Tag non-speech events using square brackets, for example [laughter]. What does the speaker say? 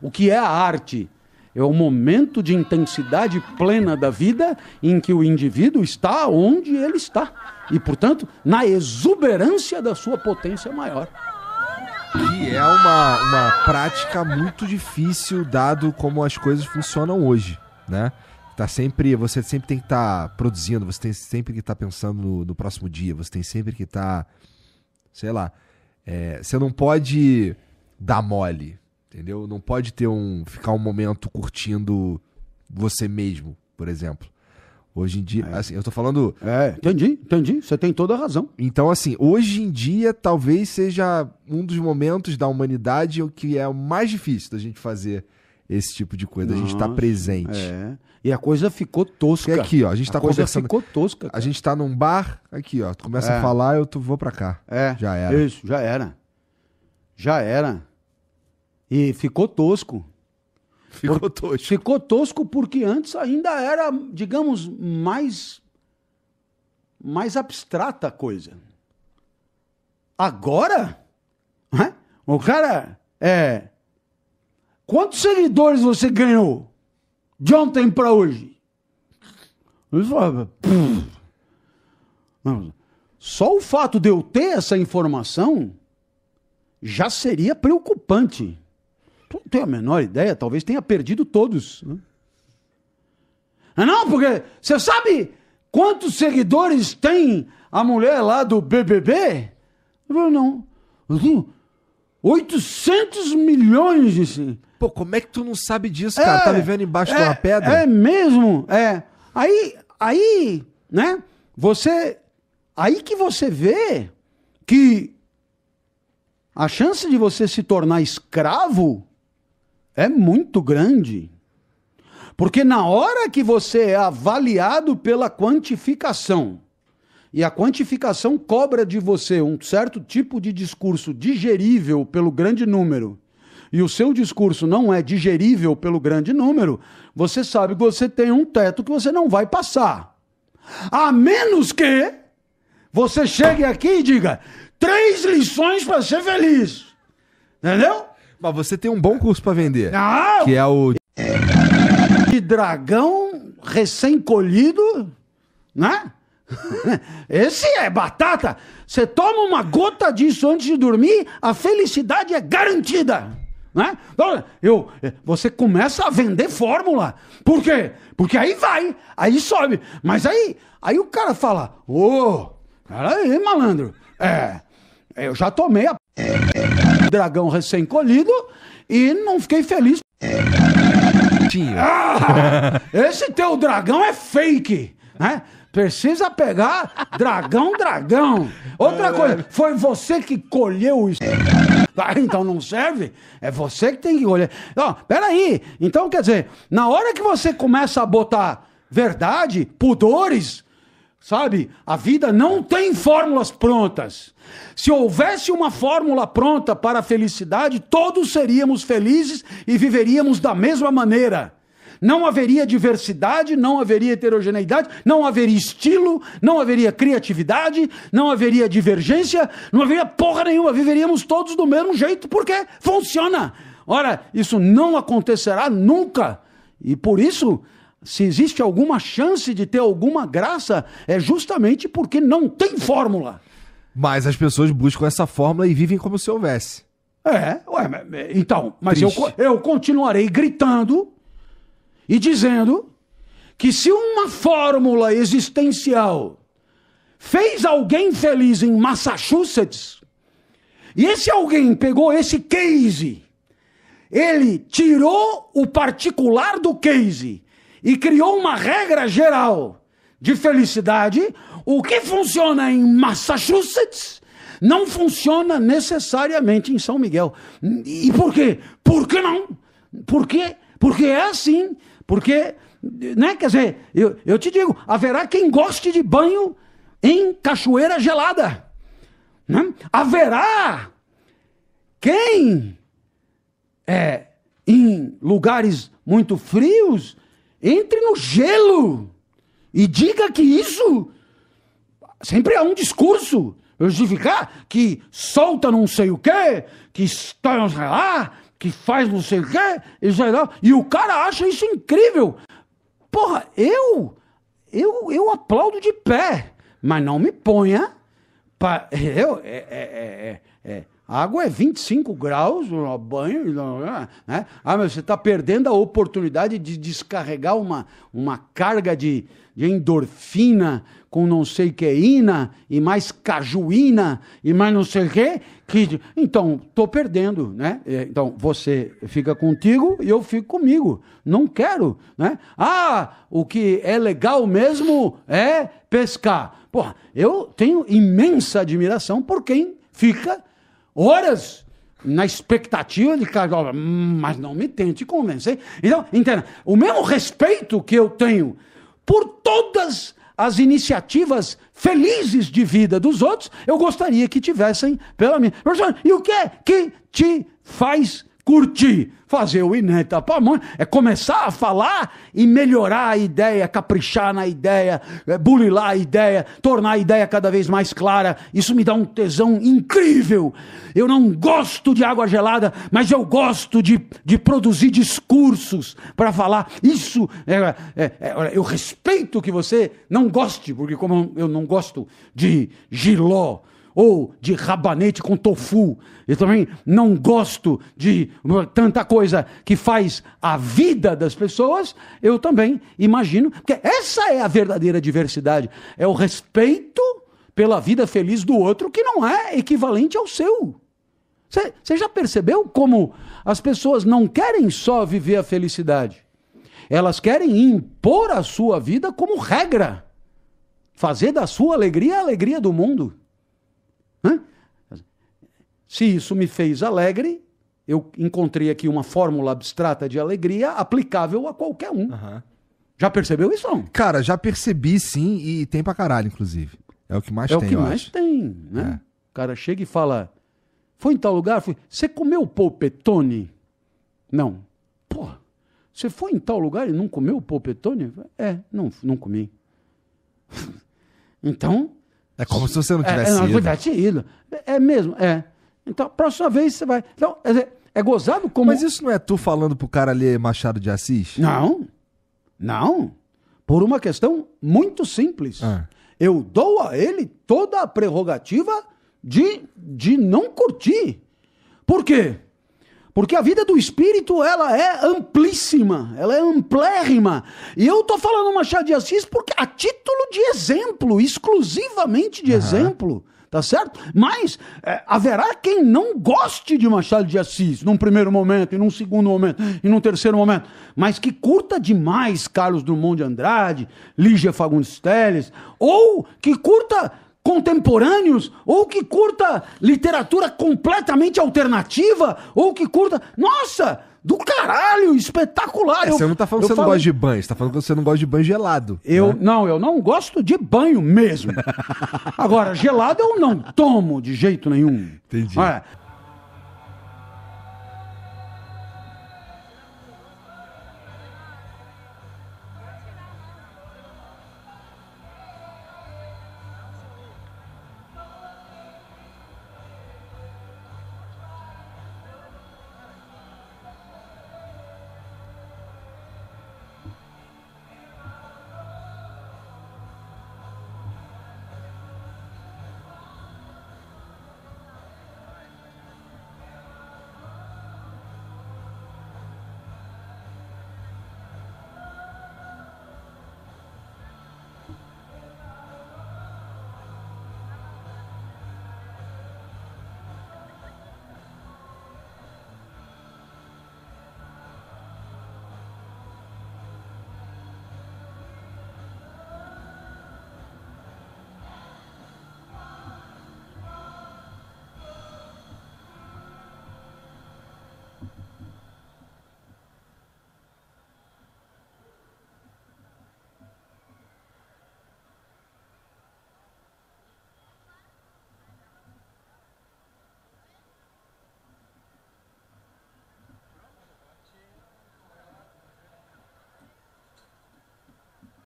O que é a arte? É o momento de intensidade plena da vida em que o indivíduo está onde ele está. E, portanto, na exuberância da sua potência maior. Que é uma, uma prática muito difícil, dado como as coisas funcionam hoje, né? Tá sempre, você sempre tem que estar tá produzindo, você tem sempre que estar tá pensando no, no, próximo dia, você tem sempre que estar, tá, sei lá, é, você não pode dar mole, Entendeu? Não pode ter um. ficar um momento curtindo você mesmo, por exemplo. Hoje em dia, é. assim, eu tô falando. É, entendi, entendi. Você tem toda a razão. Então, assim, hoje em dia talvez seja um dos momentos da humanidade o que é o mais difícil da gente fazer esse tipo de coisa. Nossa, a gente tá presente. É. E a coisa ficou tosca. é aqui, ó, a gente tá a conversando. Ficou tosca. Cara. A gente tá num bar, aqui, ó. Tu começa é. a falar, eu tu vou pra cá. É. Já era. Isso, já era. Já era. E ficou tosco. Ficou Por... tosco. Ficou tosco porque antes ainda era, digamos, mais mais abstrata a coisa. Agora, né? o cara é quantos seguidores você ganhou de ontem para hoje? Só o fato de eu ter essa informação já seria preocupante. Não tenho a menor ideia, talvez tenha perdido todos. Né? Ah, não, porque você sabe quantos seguidores tem a mulher lá do BBB? Eu não. Eu tenho 800 milhões de seguidores. Pô, como é que tu não sabe disso, é, cara? Tá vivendo embaixo é, de uma é, pedra? É mesmo, é. Aí, aí, né? Você. Aí que você vê que a chance de você se tornar escravo é muito grande. Porque na hora que você é avaliado pela quantificação, e a quantificação cobra de você um certo tipo de discurso digerível pelo grande número, e o seu discurso não é digerível pelo grande número, você sabe que você tem um teto que você não vai passar. A menos que você chegue aqui e diga: três lições para ser feliz. Entendeu? Mas você tem um bom curso para vender. Ah! Que é o. De dragão recém-colhido, né? [laughs] Esse é batata. Você toma uma gota disso antes de dormir, a felicidade é garantida. Né? Então, eu, você começa a vender fórmula. Por quê? Porque aí vai, aí sobe. Mas aí, aí o cara fala: Ô, oh, peraí, malandro. É, eu já tomei a dragão recém-colhido e não fiquei feliz. Ah, esse teu dragão é fake, né? Precisa pegar dragão, dragão. Outra é. coisa, foi você que colheu isso. Ah, então não serve? É você que tem que colher. peraí. Então, quer dizer, na hora que você começa a botar verdade, pudores, Sabe? A vida não tem fórmulas prontas. Se houvesse uma fórmula pronta para a felicidade, todos seríamos felizes e viveríamos da mesma maneira. Não haveria diversidade, não haveria heterogeneidade, não haveria estilo, não haveria criatividade, não haveria divergência, não haveria porra nenhuma. Viveríamos todos do mesmo jeito porque funciona. Ora, isso não acontecerá nunca. E por isso se existe alguma chance de ter alguma graça, é justamente porque não tem fórmula. Mas as pessoas buscam essa fórmula e vivem como se houvesse. É, ué, então, mas eu, eu continuarei gritando e dizendo que se uma fórmula existencial fez alguém feliz em Massachusetts, e esse alguém pegou esse case, ele tirou o particular do case e criou uma regra geral de felicidade, o que funciona em Massachusetts não funciona necessariamente em São Miguel. E por quê? Por que não? Por quê? Porque é assim. Porque, né? Quer dizer, eu, eu te digo, haverá quem goste de banho em cachoeira gelada. Né? Haverá quem é em lugares muito frios entre no gelo e diga que isso. Sempre há é um discurso justificar que solta não sei o quê, que está não sei lá, que faz não sei o quê, e, sei lá, e o cara acha isso incrível. Porra, eu, eu, eu aplaudo de pé, mas não me ponha. para [laughs] eu, é, é, é, é água é 25 graus, banho, né? né? Ah, mas você está perdendo a oportunidade de descarregar uma, uma carga de, de endorfina com não sei ina e mais cajuína e mais não sei o quê. Que, então, estou perdendo, né? É, então, você fica contigo e eu fico comigo. Não quero, né? Ah, o que é legal mesmo é pescar. Porra, eu tenho imensa admiração por quem fica horas na expectativa de que, hum, mas não me tente convencer. Então, entenda, o mesmo respeito que eu tenho por todas as iniciativas felizes de vida dos outros, eu gostaria que tivessem pela minha. Professor, e o que é que te faz curte fazer o Ineta pamonha, é começar a falar e melhorar a ideia, caprichar na ideia, é, a ideia, tornar a ideia cada vez mais clara. Isso me dá um tesão incrível. Eu não gosto de água gelada, mas eu gosto de, de produzir discursos para falar. Isso, é, é, é, eu respeito que você não goste, porque como eu não gosto de giló, ou de rabanete com tofu. Eu também não gosto de tanta coisa que faz a vida das pessoas. Eu também imagino, porque essa é a verdadeira diversidade, é o respeito pela vida feliz do outro que não é equivalente ao seu. Você já percebeu como as pessoas não querem só viver a felicidade? Elas querem impor a sua vida como regra. Fazer da sua alegria a alegria do mundo. Né? Se isso me fez alegre, eu encontrei aqui uma fórmula abstrata de alegria aplicável a qualquer um. Uhum. Já percebeu isso não? Cara, já percebi sim, e tem pra caralho, inclusive. É o que mais é tem. É o que mais acho. tem, né? É. O cara chega e fala: Foi em tal lugar? Você comeu polpetone? Não. Pô, você foi em tal lugar e não comeu polpetone? É, não, não comi. [laughs] então, é como se você não é, é, tivesse é, ido. Não tivesse ido. É mesmo, é. Então, próxima vez você vai. Então, quer dizer, é gozado como. Mas isso não é tu falando pro cara ali Machado de Assis? Não. Não. Por uma questão muito simples. Ah. Eu dou a ele toda a prerrogativa de, de não curtir. Por quê? Porque a vida do espírito, ela é amplíssima, ela é amplérrima. E eu tô falando Machado de Assis porque a título de exemplo, exclusivamente de uhum. exemplo, tá certo? Mas é, haverá quem não goste de Machado de Assis num primeiro momento, e num segundo momento, e num terceiro momento, mas que curta demais Carlos Drummond de Andrade, Lígia Fagundes Telles, ou que curta contemporâneos, ou que curta literatura completamente alternativa, ou que curta. Nossa! Do caralho, espetacular! É, eu, você não tá falando que você falo... não gosta de banho, você tá falando que você não gosta de banho gelado. Eu né? não, eu não gosto de banho mesmo. [laughs] Agora, gelado eu não tomo de jeito nenhum. Entendi. Olha, é,